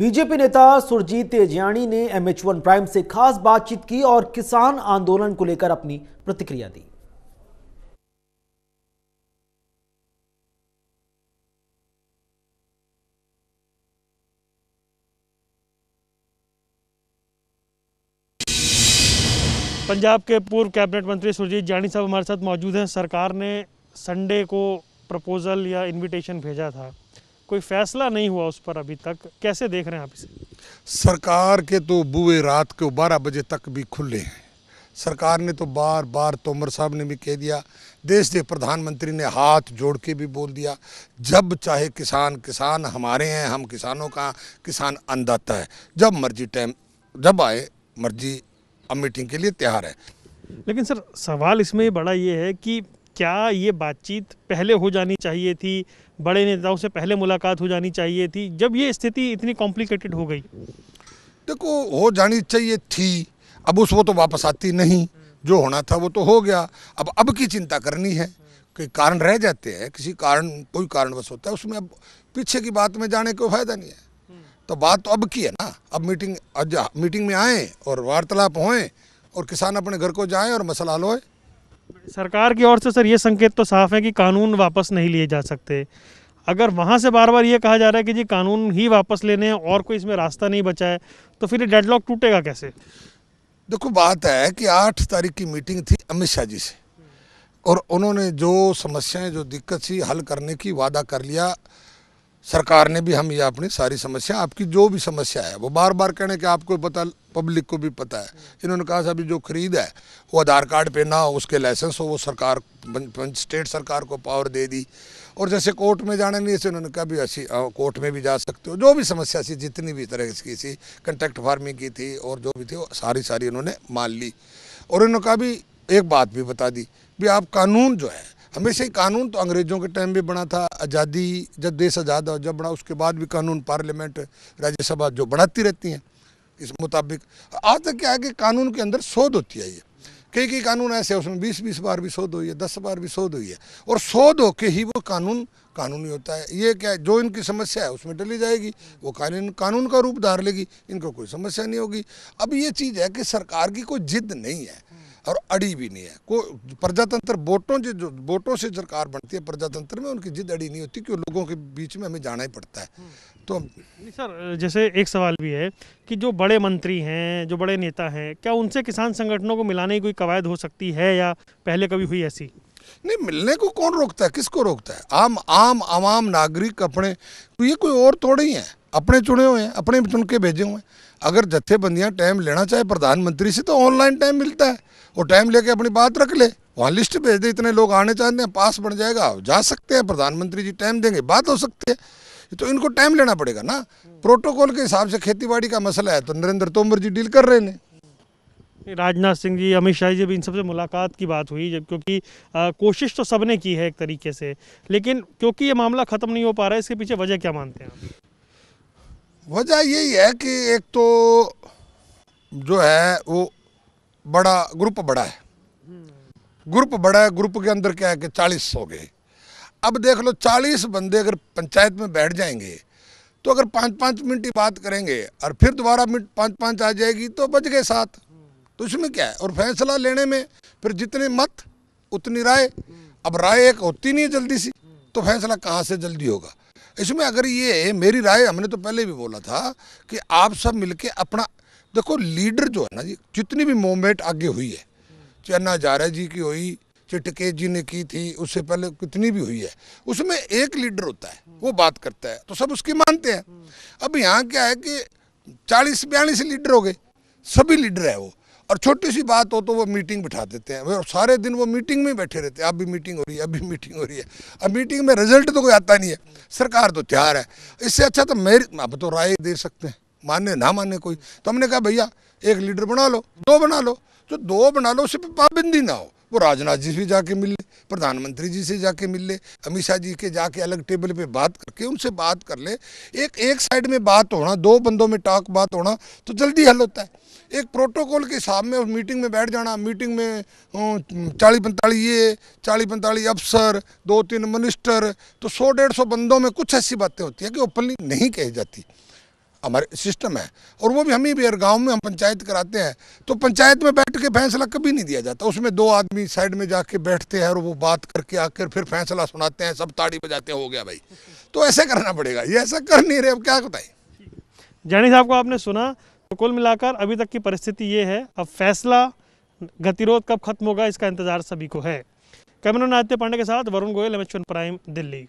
BJP नेता सुरजीत जियाणी ने M H one prime से खास बातचीत की और किसान आंदोलन को लेकर अपनी प्रतिक्रिया दी पंजाब के पूर्व कैबिनेट मंत्री सुरजीत जानी साहब हमारे साथ मौजूद हैं सरकार ने संडे को प्रपोजल या इनविटेशन भेजा था कोई फैसला नहीं हुआ उस पर अभी तक कैसे देख रहे हैं आप इसे सरकार के तो बुए रात को 12 बजे तक भी खुले हैं सरकार ने तो बार बार तोमर साहब ने भी कह दिया देश के प्रधानमंत्री ने हाथ जोड़ के भी बोल दिया जब चाहे किसान किसान हमारे हैं हम किसानों का किसान अंदाता है जब मर्जी टाइम जब आए मर्जी अब मीटिंग के लिए तैयार है लेकिन सर सवाल इसमें बड़ा ये है कि क्या ये बातचीत पहले हो जानी चाहिए थी बड़े नेताओं से पहले मुलाकात हो जानी चाहिए थी जब ये स्थिति इतनी कॉम्प्लिकेटेड हो गई देखो हो जानी चाहिए थी अब उस वो तो वापस आती नहीं जो होना था वो तो हो गया अब अब की चिंता करनी है कि कारण रह जाते हैं किसी कारण कोई कारणवश होता है उसमें अब पीछे की बात में जाने का फायदा नहीं है तो बात तो अब की है ना अब मीटिंग अब मीटिंग में आए और वार्तालाप होए और किसान अपने घर को जाए और मसला लोए सरकार की ओर से सर ये संकेत तो साफ है कि कानून वापस नहीं लिए जा सकते अगर वहाँ से बार बार ये कहा जा रहा है कि जी कानून ही वापस लेने हैं और कोई इसमें रास्ता नहीं बचा है तो फिर ये डेडलॉक टूटेगा कैसे देखो बात है कि आठ तारीख की मीटिंग थी अमित शाह जी से और उन्होंने जो समस्याएं जो दिक्कत थी हल करने की वादा कर लिया सरकार ने भी हम ये अपनी सारी समस्या आपकी जो भी समस्या है वो बार बार कहने के आपको पता पब्लिक को भी पता है इन्होंने कहा अभी जो खरीद है वो आधार कार्ड पे ना हो उसके लाइसेंस हो वो सरकार स्टेट सरकार को पावर दे दी और जैसे कोर्ट में जाने नहीं ऐसे उन्होंने कहा भी ऐसी कोर्ट में भी जा सकते हो जो भी समस्या थी जितनी भी तरह की थी कंट्रैक्ट फार्मिंग की थी और जो भी थी वो सारी सारी उन्होंने मान ली और इन्होंने कहा भी एक बात भी बता दी भी आप कानून जो है हमेशा ही कानून तो अंग्रेज़ों के टाइम भी बना था आज़ादी जब देश आज़ाद जब बना उसके बाद भी कानून पार्लियामेंट राज्यसभा जो बनाती रहती हैं इस मुताबिक आज तक क्या है कि कानून के अंदर शोध होती है ये कई कई कानून ऐसे उसमें बीस बीस बार भी शोध हुई है दस बार भी शोध हुई है और शोध के ही वो कानून कानूनी होता है ये क्या जो इनकी समस्या है उसमें डली जाएगी वो कानून कानून का रूप धार लेगी इनको कोई समस्या नहीं होगी अब ये चीज़ है कि सरकार की कोई जिद नहीं है और अड़ी भी नहीं है को प्रजातंत्र वोटों जो वोटों से सरकार बनती है प्रजातंत्र में उनकी जिद अड़ी नहीं होती कि लोगों के बीच में हमें जाना ही पड़ता है हम्म। तो सर जैसे एक सवाल भी है कि जो बड़े मंत्री हैं जो बड़े नेता हैं क्या उनसे किसान संगठनों को मिलाने की कोई कवायद हो सकती है या पहले कभी हुई ऐसी नहीं मिलने को कौन रोकता है किसको रोकता है आम आम आवाम नागरिक अपने तो ये कोई और थोड़े ही है अपने चुने हुए हैं अपने चुन के भेजे हुए हैं अगर जत्थेबंदियाँ टाइम लेना चाहे प्रधानमंत्री से तो ऑनलाइन टाइम मिलता है वो टाइम लेके अपनी बात रख ले वहाँ लिस्ट भेज दे इतने लोग आने चाहते हैं पास बन जाएगा जा सकते हैं प्रधानमंत्री जी टाइम देंगे बात हो सकती है तो इनको टाइम लेना पड़ेगा ना प्रोटोकॉल के हिसाब से खेती का मसला है तो नरेंद्र तोमर जी डील कर रहे हैं राजनाथ सिंह जी अमित शाह जी भी इन सबसे मुलाकात की बात हुई जब क्योंकि आ, कोशिश तो सबने की है एक तरीके से लेकिन क्योंकि ये मामला ख़त्म नहीं हो पा रहा है इसके पीछे वजह क्या मानते हैं वजह यही है कि एक तो जो है वो बड़ा ग्रुप बड़ा है ग्रुप बड़ा है ग्रुप के अंदर क्या है कि चालीस हो गए अब देख लो चालीस बंदे अगर पंचायत में बैठ जाएंगे तो अगर पाँच पाँच मिनट ही बात करेंगे और फिर दोबारा मिनट पाँच पाँच आ जाएगी तो बच गए साथ तो इसमें क्या है और फैसला लेने में फिर जितने मत उतनी राय अब राय एक होती नहीं है जल्दी सी तो फैसला कहाँ से जल्दी होगा इसमें अगर ये मेरी राय हमने तो पहले भी बोला था कि आप सब मिलके अपना देखो लीडर जो है ना जी जितनी भी मूवमेंट आगे हुई है चाहे हजारा जी की हुई चिटके जी ने की थी उससे पहले कितनी भी हुई है उसमें एक लीडर होता है वो बात करता है तो सब उसकी मानते हैं अब यहाँ क्या है कि चालीस बयालीस लीडर हो गए सभी लीडर है वो और छोटी सी बात हो तो वो मीटिंग बिठा देते हैं और सारे दिन वो मीटिंग में बैठे रहते हैं अब भी मीटिंग हो रही है अब भी मीटिंग हो रही है अब मीटिंग में रिजल्ट तो कोई आता नहीं है सरकार तो तैयार है इससे अच्छा तो मेरी अब तो राय दे सकते हैं माने ना माने कोई तो हमने कहा भैया एक लीडर बना लो दो बना लो जो तो दो बना लो उस पर पाबंदी ना हो वो राजनाथ जी से जाके मिल ले प्रधानमंत्री जी से जाके मिल ले अमित शाह जी के जाके अलग टेबल पे बात करके उनसे बात कर ले एक एक साइड में बात होना दो बंदों में टाक बात होना तो जल्दी हल होता है एक प्रोटोकॉल के हिसाब में उस मीटिंग में बैठ जाना मीटिंग में चालीस पैंतालीस ये चालीस पैंतालीस अफसर दो तीन मिनिस्टर तो सौ डेढ़ सौ बंदों में कुछ ऐसी बातें होती है कि ओपनली नहीं कही जाती हमारे सिस्टम है और वो भी हम ही भी गाँव में हम पंचायत कराते हैं तो पंचायत में बैठ के फैसला कभी नहीं दिया जाता उसमें दो आदमी साइड में जाके बैठते हैं और वो बात करके आकर फिर फैसला सुनाते हैं सब ताड़ी बजाते हैं हो गया भाई तो ऐसा करना पड़ेगा ये ऐसा कर नहीं रहे अब क्या बताएं जानी साहब को आपने सुना तो कुल मिलाकर अभी तक की परिस्थिति ये है अब फैसला गतिरोध कब खत्म होगा इसका इंतजार सभी को है कैमरा नादित्य पांडे के साथ वरुण गोयल एम प्राइम दिल्ली